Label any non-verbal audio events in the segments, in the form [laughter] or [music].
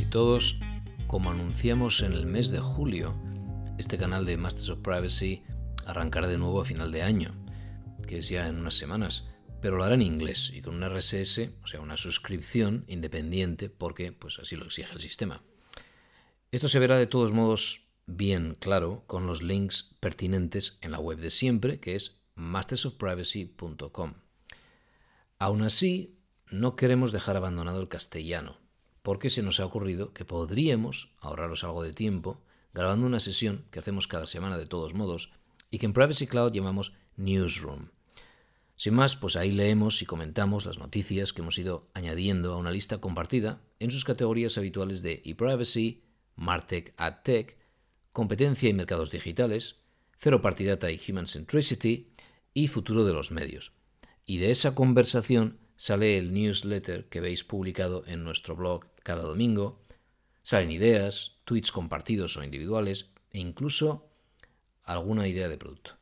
y todos. Como anunciamos en el mes de julio, este canal de Masters of Privacy arrancará de nuevo a final de año, que es ya en unas semanas, pero lo hará en inglés y con un RSS, o sea, una suscripción independiente, porque pues así lo exige el sistema. Esto se verá de todos modos bien claro con los links pertinentes en la web de siempre, que es mastersofprivacy.com. Aún así, no queremos dejar abandonado el castellano, porque se nos ha ocurrido que podríamos ahorraros algo de tiempo grabando una sesión que hacemos cada semana de todos modos y que en Privacy Cloud llamamos Newsroom. Sin más, pues ahí leemos y comentamos las noticias que hemos ido añadiendo a una lista compartida en sus categorías habituales de ePrivacy, Martech AdTech, Competencia y Mercados Digitales, Zero Party Data y Human Centricity y Futuro de los Medios. Y de esa conversación sale el newsletter que veis publicado en nuestro blog cada domingo, salen ideas, tweets compartidos o individuales e incluso alguna idea de producto.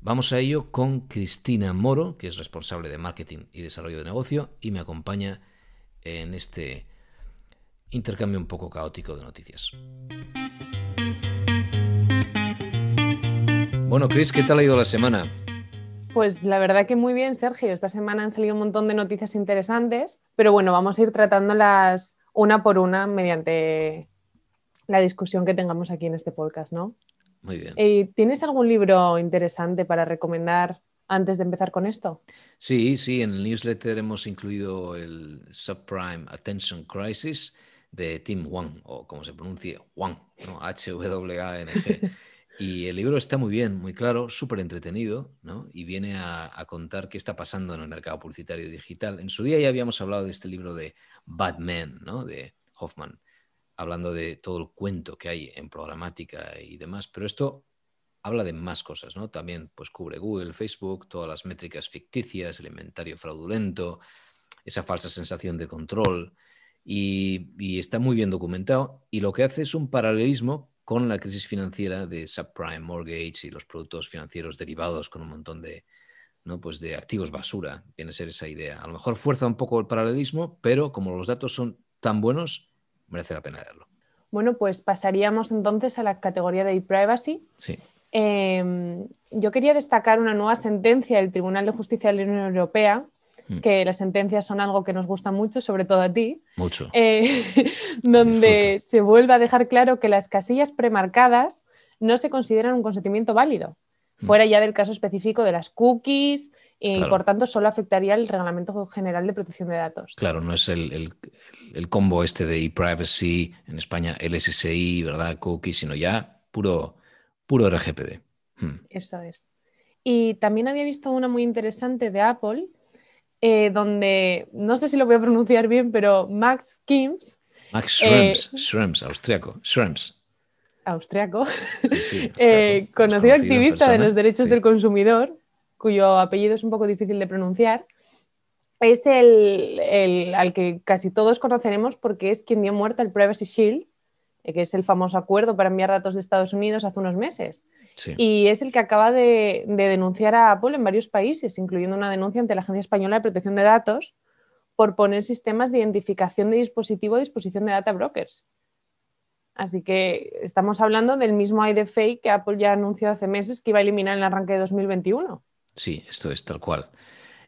Vamos a ello con Cristina Moro, que es responsable de marketing y desarrollo de negocio y me acompaña en este intercambio un poco caótico de noticias. Bueno, Cris, ¿qué tal ha ido la semana? Pues la verdad que muy bien, Sergio. Esta semana han salido un montón de noticias interesantes, pero bueno, vamos a ir tratando las una por una mediante la discusión que tengamos aquí en este podcast, ¿no? Muy bien. Eh, ¿Tienes algún libro interesante para recomendar antes de empezar con esto? Sí, sí, en el newsletter hemos incluido el Subprime Attention Crisis de Tim Wang, o como se pronuncie, Wang, ¿no? H-W-A-N-G. [laughs] Y el libro está muy bien, muy claro, súper entretenido, ¿no? Y viene a, contar qué está pasando en el mercado publicitario digital. En su día ya habíamos hablado de este libro de Batman, ¿no? De Hoffman, hablando de todo el cuento que hay en programática y demás, pero esto habla de más cosas, ¿no? También pues cubre Google, Facebook, todas las métricas ficticias, el inventario fraudulento, esa falsa sensación de control. y está muy bien documentado y lo que hace es un paralelismo con la crisis financiera de subprime mortgage y los productos financieros derivados con un montón de, ¿no? pues de activos basura. Viene a ser esa idea. A lo mejor fuerza un poco el paralelismo, pero como los datos son tan buenos, merece la pena verlo. Bueno, pues pasaríamos entonces a la categoría de e-privacy. Sí. Em, yo quería destacar una nueva sentencia del Tribunal de Justicia de la Unión Europea Mm. que las sentencias son algo que nos gusta mucho, sobre todo a ti. Mucho. Eh, [laughs] donde se vuelve a dejar claro que las casillas premarcadas no se consideran un consentimiento válido, mm. fuera ya del caso específico de las cookies, eh, y por tanto solo afectaría el Reglamento General de Protección de Datos. Claro, no es el, combo este de e-privacy, en España LSSI, ¿verdad? Cookies, sino ya puro, puro RGPD. Mm. Eso es. Y también había visto una muy interesante de Apple, eh, donde, no sé si lo voy a pronunciar bien, pero Max Kims. Max eh, Schrems, Schrems austriaco, Schrems. Austriaco, [laughs] eh, conocido, activista de los derechos del consumidor, cuyo apellido es un poco difícil de pronunciar, es el, el, al que casi todos conoceremos porque es quien dio muerte al Privacy Shield, eh, que es el famoso acuerdo para enviar datos de Estados Unidos hace unos meses. Y es el que acaba de, denunciar a Apple en varios países, incluyendo una denuncia ante la Agencia Española de Protección de Datos por poner sistemas de identificación de dispositivo a disposición de data brokers. Así que estamos hablando del mismo IDFA que Apple ya anunció hace meses que iba a eliminar en el arranque de 2021. Sí, esto es tal cual.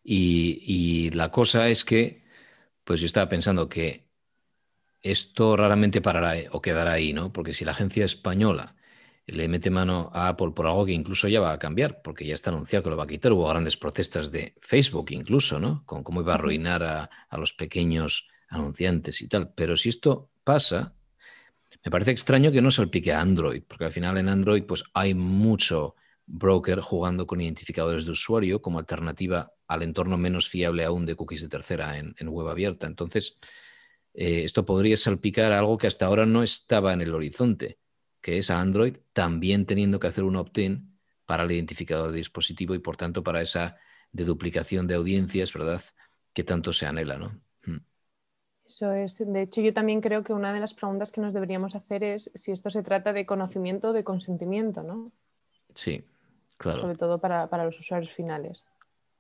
Y, y la cosa es que, pues yo estaba pensando que esto raramente parará eh, o quedará ahí, ¿no? Porque si la agencia española le mete mano a Apple por algo que incluso ya va a cambiar, porque ya está anunciado que lo va a quitar, hubo grandes protestas de Facebook incluso, ¿no? Con cómo iba a arruinar a, los pequeños anunciantes y tal. Pero si esto pasa, me parece extraño que no salpique a Android, porque al final en Android pues hay mucho broker jugando con identificadores de usuario como alternativa al entorno menos fiable aún de cookies de tercera en, en web abierta. Entonces, eh, esto podría salpicar algo que hasta ahora no estaba en el horizonte, que es a Android también teniendo que hacer un opt-in para el identificador de dispositivo y por tanto para esa deduplicación de audiencias, ¿verdad? Que tanto se anhela, ¿no? Mm. Eso es. De hecho, yo también creo que una de las preguntas que nos deberíamos hacer es si esto se trata de conocimiento o de consentimiento, ¿no? Sí, claro. Sobre todo para los usuarios finales.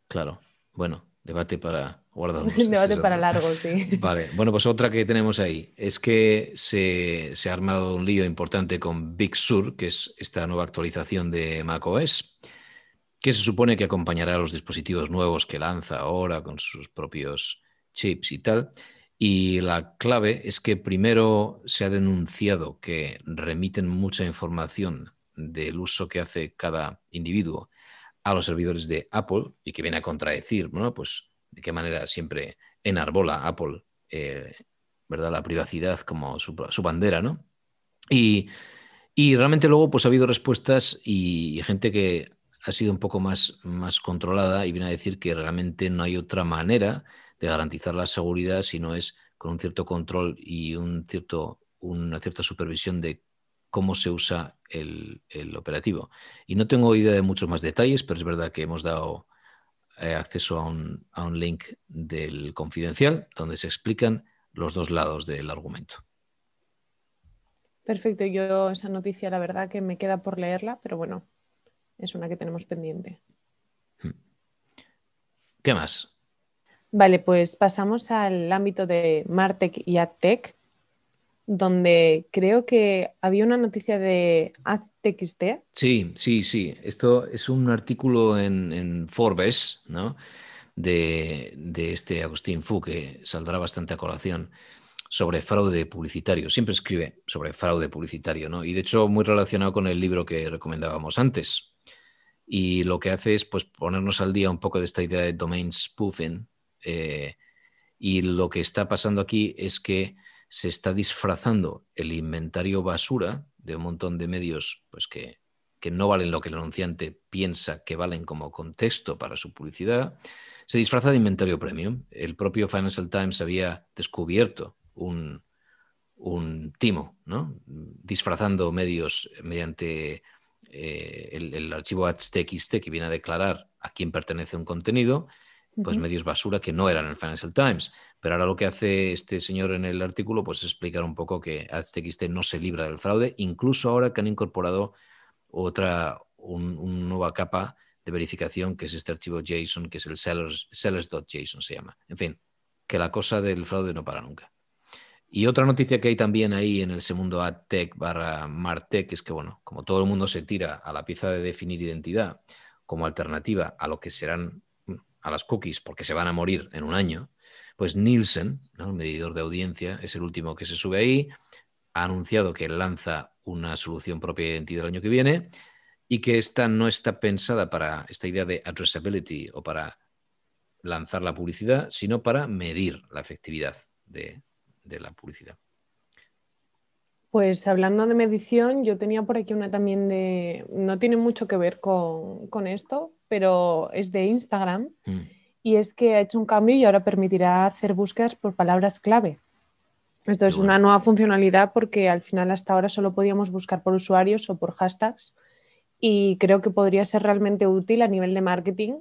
Claro. Bueno, debate para, Guardamos. [laughs] Debate para largo, sí. [laughs] Vale, bueno, pues otra que tenemos ahí es que se, ha armado un lío importante con Big Sur, que es esta nueva actualización de macOS, que se supone que acompañará a los dispositivos nuevos que lanza ahora con sus propios chips y tal. Y la clave es que primero se ha denunciado que remiten mucha información del uso que hace cada individuo a los servidores de Apple y que viene a contradecir, bueno, Pues de qué manera siempre enarbola Apple eh, ¿verdad? la privacidad como su, bandera, ¿no? Y, realmente luego pues ha habido respuestas y, gente que ha sido un poco más, más controlada y viene a decir que realmente no hay otra manera de garantizar la seguridad si no es con un cierto control y un cierto, una cierta supervisión de cómo se usa el, el operativo. Y no tengo idea de muchos más detalles, pero es verdad que hemos dado eh, acceso a un, un link del confidencial donde se explican los dos lados del argumento. Perfecto, yo esa noticia la verdad que me queda por leerla, pero bueno, es una que tenemos pendiente. Hmm. ¿Qué más? Vale, pues pasamos al ámbito de Martech y AdTech, donde creo que había una noticia de HTXT. Sí, sí, sí. Esto es un artículo en, Forbes, ¿no? De, este Agustín Fu, que saldrá bastante a colación, sobre fraude publicitario. Siempre escribe sobre fraude publicitario, ¿no? Y de hecho, muy relacionado con el libro que recomendábamos antes. Y lo que hace es pues, ponernos al día un poco de esta idea de domain spoofing. Eh, y lo que está pasando aquí es que se está disfrazando el inventario basura de un montón de medios pues, que, no valen lo que el anunciante piensa que valen como contexto para su publicidad, se disfraza de inventario premium. El propio Financial Times había descubierto un, timo, ¿no? disfrazando medios mediante eh, el, archivo HTXT que viene a declarar a quién pertenece un contenido pues medios basura que no eran el Financial Times. Pero ahora lo que hace este señor en el artículo pues es explicar un poco que este XT no se libra del fraude, incluso ahora que han incorporado otra, una nueva capa de verificación que es este archivo JSON, que es el sellers.json se llama. En fin, que la cosa del fraude no para nunca. Y otra noticia que hay también ahí en el segundo AdTech barra MarTech es que, bueno, como todo el mundo se tira a la pieza de definir identidad como alternativa a lo que serán a las cookies porque se van a morir en un año, pues Nielsen, el medidor de audiencia, es el último que se sube ahí, ha anunciado que lanza una solución propia de identidad el año que viene y que esta no está pensada para esta idea de addressability o para lanzar la publicidad, sino para medir la efectividad de, la publicidad. Pues hablando de medición, yo tenía por aquí una también de, no tiene mucho que ver con esto, pero es de Instagram. Mm. Y es que ha hecho un cambio y ahora permitirá hacer búsquedas por palabras clave. Esto es una nueva funcionalidad porque al final hasta ahora solo podíamos buscar por usuarios o por hashtags y creo que podría ser realmente útil a nivel de marketing,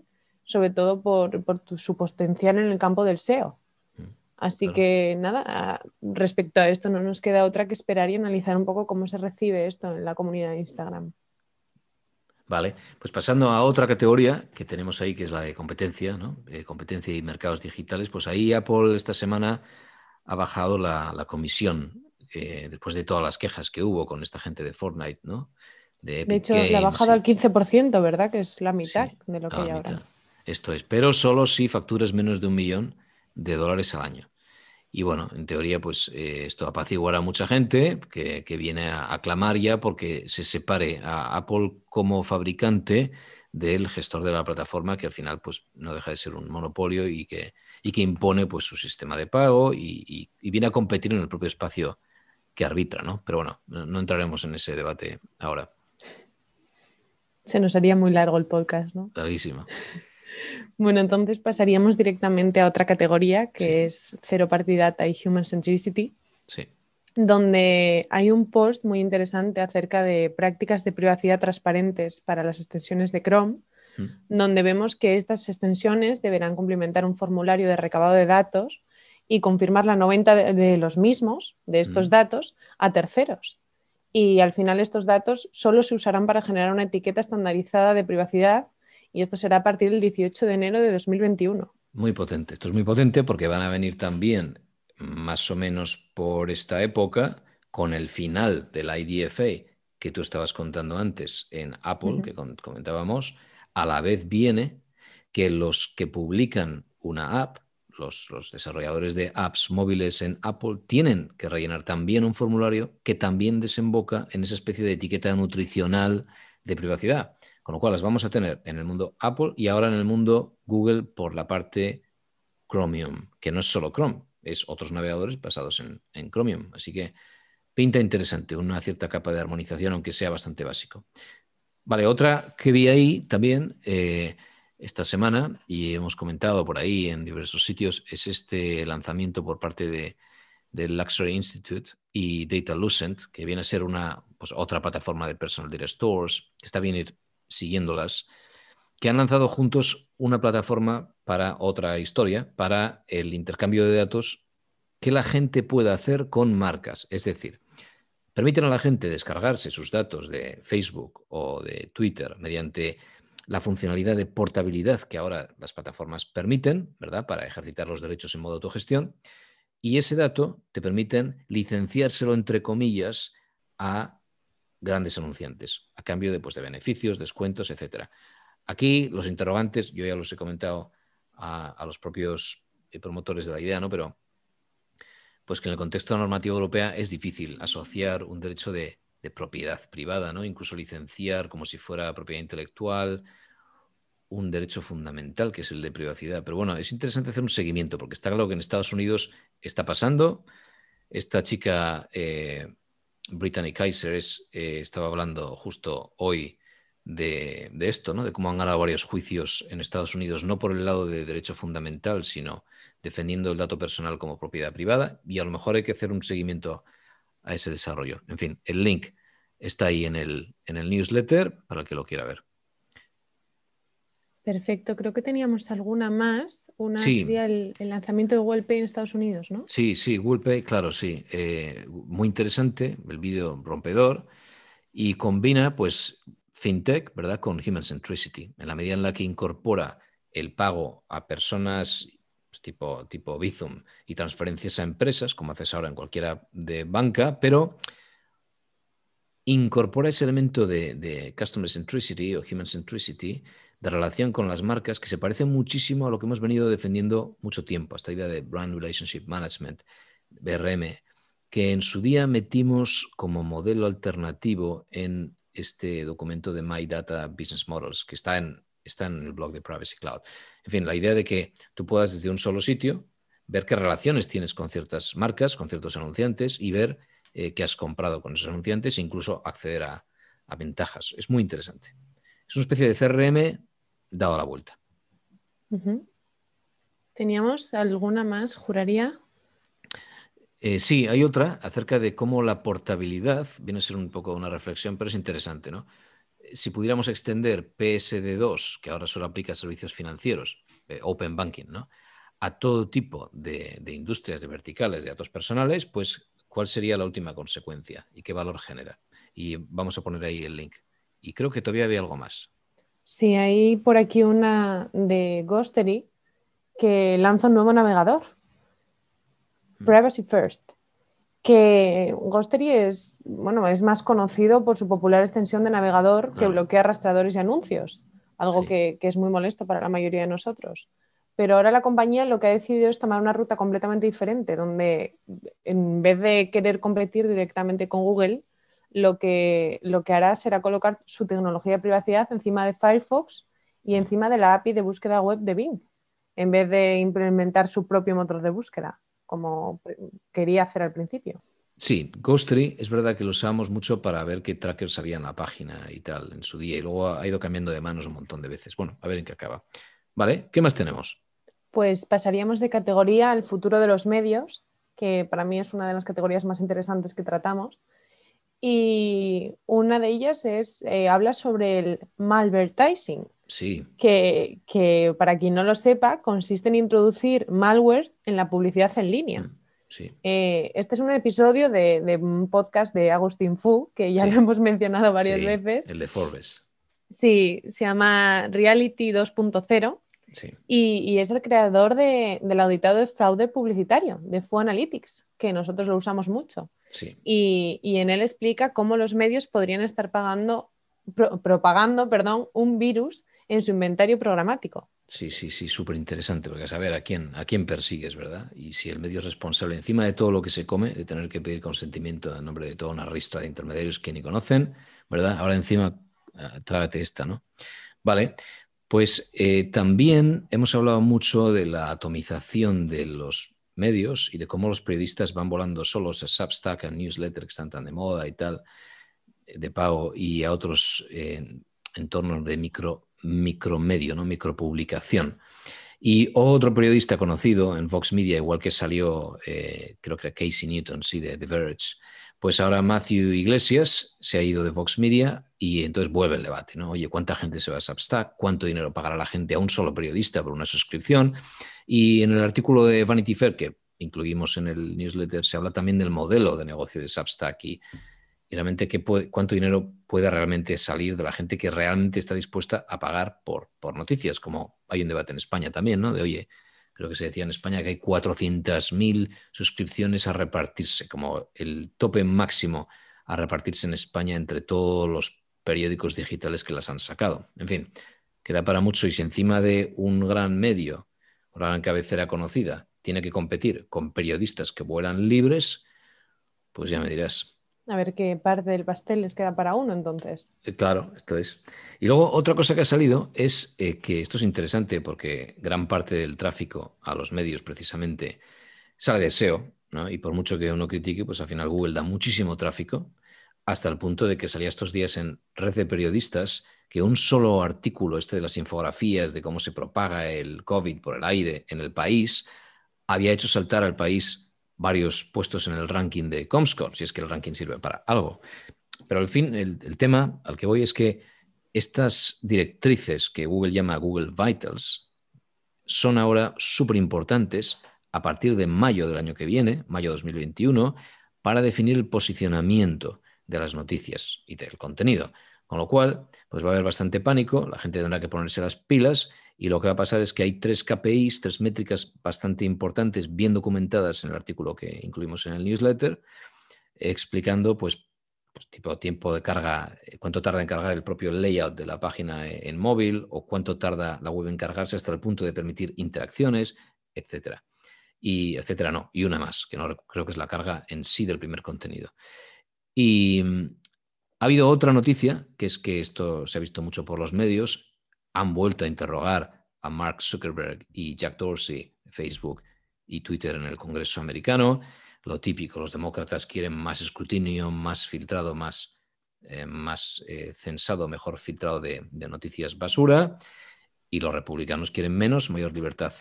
sobre todo por, su potencial en el campo del SEO. Mm, Así que nada, respecto a esto no nos queda otra que esperar y analizar un poco cómo se recibe esto en la comunidad de Instagram. Vale, pues pasando a otra categoría que tenemos ahí, que es la de competencia, ¿no? Eh, competencia y mercados digitales, pues ahí Apple esta semana ha bajado la, comisión eh, después de todas las quejas que hubo con esta gente de Fortnite, ¿no? De, hecho, la ha bajado al 15%, ¿verdad? Que es la mitad de lo que hay ahora. Esto es, pero solo si facturas menos de un millón de dólares al año. Y bueno, en teoría, pues eh, esto apaciguará a mucha gente que, viene a, clamar ya porque se separe a Apple como fabricante del gestor de la plataforma, que al final pues no deja de ser un monopolio y que, que impone pues su sistema de pago y, viene a competir en el propio espacio que arbitra, ¿no? Pero bueno, no, entraremos en ese debate ahora. Se nos haría muy largo el podcast, ¿no? Larguísimo. Bueno, entonces pasaríamos directamente a otra categoría que es Zero Party Data y Human Centricity. Donde hay un post muy interesante acerca de prácticas de privacidad transparentes para las extensiones de Chrome, mm. donde vemos que estas extensiones deberán cumplimentar un formulario de recabado de datos y confirmar la 90 de, los mismos, de estos mm. datos, a terceros. Y al final estos datos solo se usarán para generar una etiqueta estandarizada de privacidad y esto será a partir del 18 de enero de 2021. Muy potente, esto es muy potente porque van a venir también más o menos por esta época con el final del IDFA que tú estabas contando antes en Apple, que comentábamos, a la vez viene que los que publican una app, los, desarrolladores de apps móviles en Apple, tienen que rellenar también un formulario que también desemboca en esa especie de etiqueta nutricional de privacidad. Con lo cual las vamos a tener en el mundo Apple y ahora en el mundo Google por la parte Chromium, que no es solo Chrome, es otros navegadores basados en, Chromium. Así que pinta interesante, una cierta capa de armonización, aunque sea bastante básico. Vale, otra que vi ahí también eh, esta semana, y hemos comentado por ahí en diversos sitios, es este lanzamiento por parte del Luxury Institute y Data Lucent, que viene a ser una, pues, otra plataforma de personal data stores, que está bien ir siguiéndolas, que han lanzado juntos una plataforma para otra historia, para el intercambio de datos que la gente pueda hacer con marcas. Es decir, permiten a la gente descargarse sus datos de Facebook o de Twitter mediante la funcionalidad de portabilidad que ahora las plataformas permiten, ¿verdad? Para ejercitar los derechos en modo autogestión. Y ese dato te permiten licenciárselo, entre comillas, a grandes anunciantes, a cambio de, pues, de beneficios, descuentos, etc. Aquí los interrogantes, yo ya los he comentado a, los propios eh, promotores de la idea, ¿no? pero pues que en el contexto de la normativa europea es difícil asociar un derecho de, propiedad privada, ¿no? incluso licenciar como si fuera propiedad intelectual, un derecho fundamental, que es el de privacidad. Pero bueno, es interesante hacer un seguimiento, porque está claro que en Estados Unidos está pasando. Esta chica eh, Brittany Kaiser eh, estaba hablando justo hoy de, esto, ¿no? de cómo han ganado varios juicios en Estados Unidos, no por el lado de derecho fundamental, sino defendiendo el dato personal como propiedad privada, y a lo mejor hay que hacer un seguimiento a ese desarrollo. En fin, el link está ahí en el, en el newsletter para el que lo quiera ver. Perfecto, creo que teníamos alguna más. Una sería el, lanzamiento de Google Pay en Estados Unidos, ¿no? Sí, sí, Google Pay, claro, sí. Eh, muy interesante, el vídeo rompedor y combina, pues, fintech, ¿verdad?, con human centricity, en la medida en la que incorpora el pago a personas pues, tipo, tipo Bizum y transferencias a empresas, como haces ahora en cualquiera de banca, pero incorpora ese elemento de, de customer centricity o human centricity de relación con las marcas que se parece muchísimo a lo que hemos venido defendiendo mucho tiempo, esta idea de Brand Relationship Management, BRM, que en su día metimos como modelo alternativo en este documento de My Data Business Models, que está en, está en el blog de Privacy Cloud. En fin, la idea de que tú puedas desde un solo sitio ver qué relaciones tienes con ciertas marcas, con ciertos anunciantes y ver eh, qué has comprado con esos anunciantes e incluso acceder a, a ventajas. Es muy interesante. Es una especie de CRM dado la vuelta. ¿Teníamos alguna más, juraría? Eh, sí, hay otra acerca de cómo la portabilidad, viene a ser un poco una reflexión, pero es interesante, ¿no? Eh, si pudiéramos extender PSD2, que ahora solo aplica a servicios financieros, eh, Open Banking, ¿no? A todo tipo de, de industrias, de verticales, de datos personales, pues, ¿cuál sería la última consecuencia y qué valor genera? Y vamos a poner ahí el link. Y creo que todavía había algo más. Sí, hay por aquí una de Ghostery que lanza un nuevo navegador, mm. Privacy First, que Ghostery es, bueno, es más conocido por su popular extensión de navegador que bloquea rastreadores y anuncios, algo que, que, es muy molesto para la mayoría de nosotros. Pero ahora la compañía lo que ha decidido es tomar una ruta completamente diferente, donde en vez de querer competir directamente con Google, lo que, lo que hará será colocar su tecnología de privacidad encima de Firefox y encima de la API de búsqueda web de Bing, en vez de implementar su propio motor de búsqueda, como quería hacer al principio. Sí, Ghostry es verdad que lo usábamos mucho para ver qué trackers había en la página y tal en su día, y luego ha ido cambiando de manos un montón de veces. Bueno, a ver en qué acaba. Vale, ¿qué más tenemos? Pues pasaríamos de categoría al futuro de los medios, que para mí es una de las categorías más interesantes que tratamos y una de ellas es, eh, habla sobre el malvertising. Sí. Que, para quien no lo sepa, consiste en introducir malware en la publicidad en línea. Mm, sí. Eh, este es un episodio de, un podcast de Agustín Fu, que ya lo hemos mencionado varias veces. El de Forbes. Sí, se llama Reality 2.0 y, es el creador del auditado de fraude publicitario, de FU Analytics, que nosotros lo usamos mucho. Y, en él explica cómo los medios podrían estar pagando, propagando perdón, un virus en su inventario programático. Sí, sí, sí, súper interesante, porque a saber a quién, a quién persigues, ¿verdad? Y si el medio es responsable encima de todo lo que se come, de tener que pedir consentimiento en nombre de toda una ristra de intermediarios que ni conocen, ¿verdad? Ahora encima, eh, trágate esta, ¿no? Vale. Pues eh, también hemos hablado mucho de la atomización de los medios y de cómo los periodistas van volando solos a Substack, a newsletter que están tan de moda y tal, eh, de pago, y a otros entornos de micromedio, ¿no? micropublicación. Y otro periodista conocido en Vox Media, igual que salió, eh, creo que era Casey Newton, sí, de The Verge, pues ahora Matthew Iglesias se ha ido de Vox Media y entonces vuelve el debate, ¿no? Oye, ¿cuánta gente se va a Substack? ¿Cuánto dinero pagará la gente a un solo periodista por una suscripción? Y en el artículo de Vanity Fair, que incluimos en el newsletter, se habla también del modelo de negocio de Substack y, realmente qué cuánto dinero puede realmente salir de la gente que realmente está dispuesta a pagar por, por noticias, como hay un debate en España también, ¿no? De, oye, lo que se decía en España que hay 400.000 suscripciones a repartirse, como el tope máximo a repartirse en España entre todos los periódicos digitales que las han sacado. En fin, queda para mucho y si encima de un gran medio, una gran cabecera conocida, tiene que competir con periodistas que vuelan libres, pues ya me dirás. A ver qué parte del pastel les queda para uno entonces. Eh, claro, esto es. Y luego otra cosa que ha salido es eh, que esto es interesante porque gran parte del tráfico a los medios precisamente sale de SEO, ¿no? Y por mucho que uno critique, pues al final Google da muchísimo tráfico hasta el punto de que salía estos días en Red de Periodistas que un solo artículo, este de las infografías de cómo se propaga el COVID por el aire en el país, había hecho saltar al país varios puestos en el ranking de Comscore, si es que el ranking sirve para algo. Pero al fin, el, tema al que voy es que estas directrices que Google llama Google Vitals son ahora súper importantes a partir de mayo del año que viene, mayo 2021, para definir el posicionamiento de las noticias y del contenido. Con lo cual, pues va a haber bastante pánico, la gente tendrá que ponerse las pilas y lo que va a pasar es que hay tres KPIs, tres métricas bastante importantes, bien documentadas en el artículo que incluimos en el newsletter, explicando pues, pues tipo tiempo de carga, eh, cuánto tarda en cargar el propio layout de la página eh, en móvil o cuánto tarda la web en cargarse hasta el punto de permitir interacciones, etcétera. Y etcétera no, y una más, que no creo que es la carga en sí del primer contenido. Y mm, ha habido otra noticia, que es que esto se ha visto mucho por los medios, han vuelto a interrogar a Mark Zuckerberg y Jack Dorsey, Facebook y Twitter en el Congreso americano. Lo típico, los demócratas quieren más escrutinio, más filtrado, más, eh, más eh, censado, mejor filtrado de, noticias basura, y los republicanos quieren menos, mayor libertad.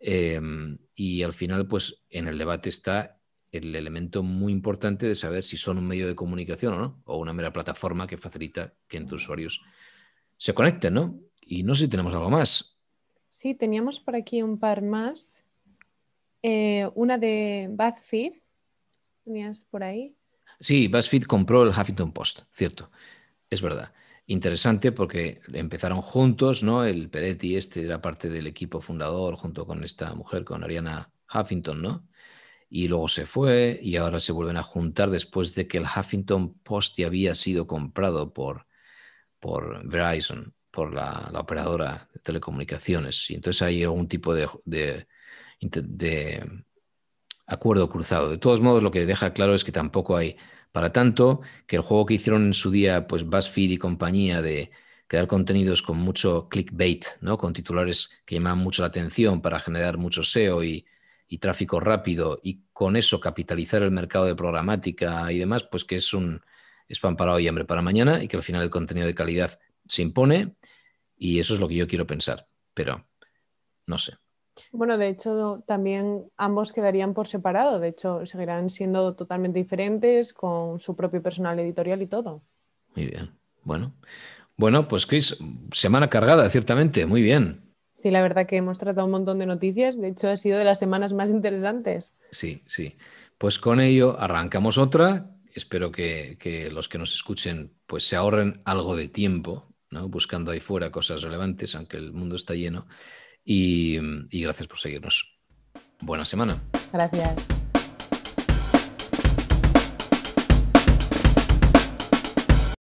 Em, y al final, pues en el debate está el elemento muy importante de saber si son un medio de comunicación o no, o una mera plataforma que facilita que entre usuarios se conecten, ¿no? Y no sé si tenemos algo más. Sí, teníamos por aquí un par más. Eh, una de BuzzFeed, tenías por ahí. Sí, BuzzFeed compró el Huffington Post, cierto, es verdad. Interesante porque empezaron juntos, ¿no? El Peretti este era parte del equipo fundador junto con esta mujer, con Ariana Huffington, ¿no? y luego se fue y ahora se vuelven a juntar después de que el Huffington Post ya había sido comprado por, por Verizon, por la, operadora de telecomunicaciones. Y entonces hay algún tipo de, acuerdo cruzado. De todos modos, lo que deja claro es que tampoco hay para tanto que el juego que hicieron en su día, pues BuzzFeed y compañía de crear contenidos con mucho clickbait, ¿no? con titulares que llaman mucho la atención para generar mucho SEO y y tráfico rápido y con eso capitalizar el mercado de programática y demás, pues que es un es para hoy y hambre para mañana y que al final el contenido de calidad se impone y eso es lo que yo quiero pensar, pero no sé. Bueno, de hecho, también ambos quedarían por separado, de hecho, seguirán siendo totalmente diferentes con su propio personal editorial y todo. Muy bien, bueno. Bueno, pues Chris, semana cargada, ciertamente, muy bien. Sí, la verdad que hemos tratado un montón de noticias, de hecho ha sido de las semanas más interesantes. Sí, sí. Pues con ello arrancamos otra. Espero que, los que nos escuchen pues se ahorren algo de tiempo, ¿no? buscando ahí fuera cosas relevantes, aunque el mundo está lleno. y, y gracias por seguirnos. Buena semana. Gracias.